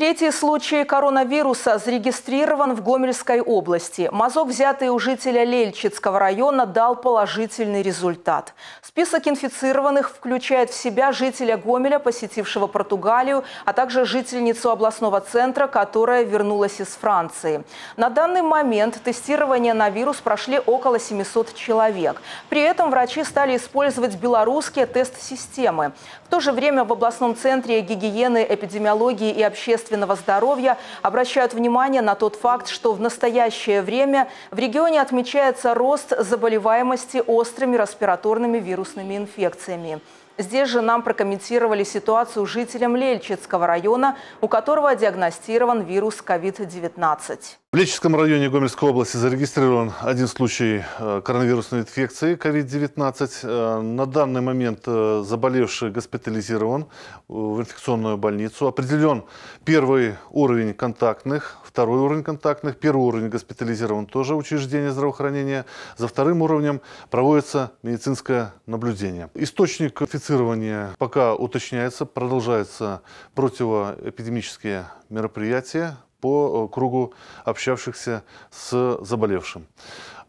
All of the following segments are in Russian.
Третий случай коронавируса зарегистрирован в Гомельской области. Мазок, взятый у жителя Лельчицкого района, дал положительный результат. Список инфицированных включает в себя жителя Гомеля, посетившего Португалию, а также жительницу областного центра, которая вернулась из Франции. На данный момент тестирование на вирус прошли около 700 человек. При этом врачи стали использовать белорусские тест-системы. В то же время в областном центре гигиены, эпидемиологии и общественности общественного здоровья обращают внимание на тот факт, что в настоящее время в регионе отмечается рост заболеваемости острыми респираторными вирусными инфекциями. Здесь же нам прокомментировали ситуацию жителям Лельчицкого района, у которого диагностирован вирус COVID-19. В Лельчицком районе Гомельской области зарегистрирован один случай э, коронавирусной инфекции COVID-19. Э, на данный момент э, заболевший госпитализирован в инфекционную больницу. Определен первый уровень контактных, второй уровень контактных. Первый уровень госпитализирован тоже учреждение здравоохранения. За вторым уровнем проводится медицинское наблюдение. Источник инфицирования инфицирования пока уточняется, продолжаются противоэпидемические мероприятия по э, кругу общавшихся с заболевшим.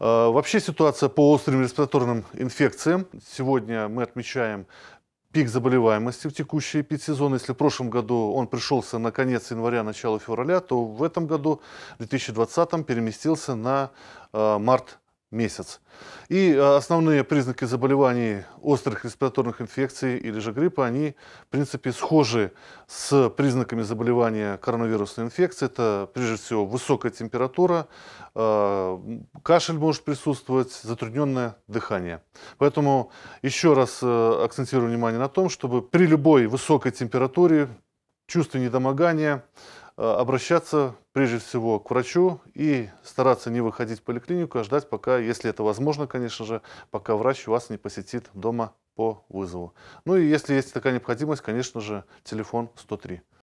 Э, вообще ситуация по острым респираторным инфекциям. Сегодня мы отмечаем пик заболеваемости в текущий сезон. Если в прошлом году он пришелся на конец января, начало февраля, то в этом году, в 2020, переместился на э, март месяц. И э, основные признаки заболеваний острых респираторных инфекций или же гриппа, они, в принципе, схожи с признаками заболевания коронавирусной инфекции. Это, прежде всего, высокая температура, э, кашель может присутствовать, затрудненное дыхание. Поэтому еще раз э, акцентирую внимание на том, чтобы при любой высокой температуре чувство недомогания э, обращаться прежде всего к врачу и стараться не выходить в поликлинику, а ждать пока, если это возможно, конечно же, пока врач вас не посетит дома по вызову. Ну и если есть такая необходимость, конечно же, телефон 103.